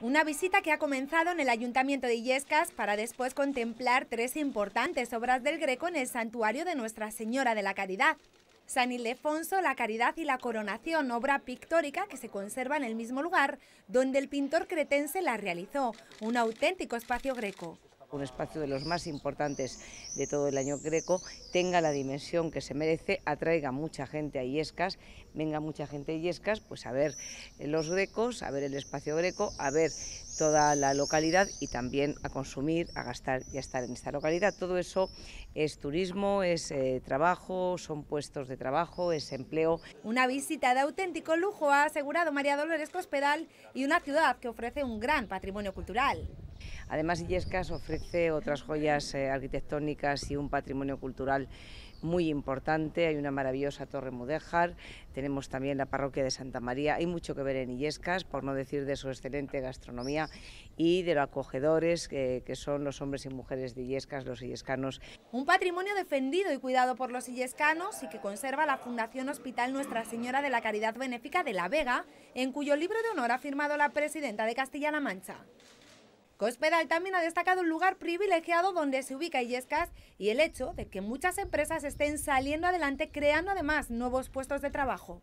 Una visita que ha comenzado en el Ayuntamiento de Illescas para después contemplar tres importantes obras del Greco en el santuario de Nuestra Señora de la Caridad. San Ildefonso, la Caridad y la Coronación, obra pictórica que se conserva en el mismo lugar donde el pintor cretense la realizó, un auténtico espacio greco un espacio de los más importantes de todo el año greco, tenga la dimensión que se merece, atraiga mucha gente a Yescas, venga mucha gente a Iescas pues a ver los grecos, a ver el espacio greco, a ver toda la localidad y también a consumir, a gastar y a estar en esta localidad. Todo eso es turismo, es eh, trabajo, son puestos de trabajo, es empleo. Una visita de auténtico lujo ha asegurado María Dolores Cospedal y una ciudad que ofrece un gran patrimonio cultural. Además, Illescas ofrece otras joyas eh, arquitectónicas y un patrimonio cultural muy importante. Hay una maravillosa torre mudéjar, tenemos también la parroquia de Santa María. Hay mucho que ver en Illescas, por no decir de su excelente gastronomía y de los acogedores que, son los hombres y mujeres de Illescas, los illescanos. Un patrimonio defendido y cuidado por los illescanos y que conserva la Fundación Hospital Nuestra Señora de la Caridad Benéfica de La Vega, en cuyo libro de honor ha firmado la presidenta de Castilla-La Mancha. Cospedal también ha destacado un lugar privilegiado donde se ubica Illescas y el hecho de que muchas empresas estén saliendo adelante creando además nuevos puestos de trabajo.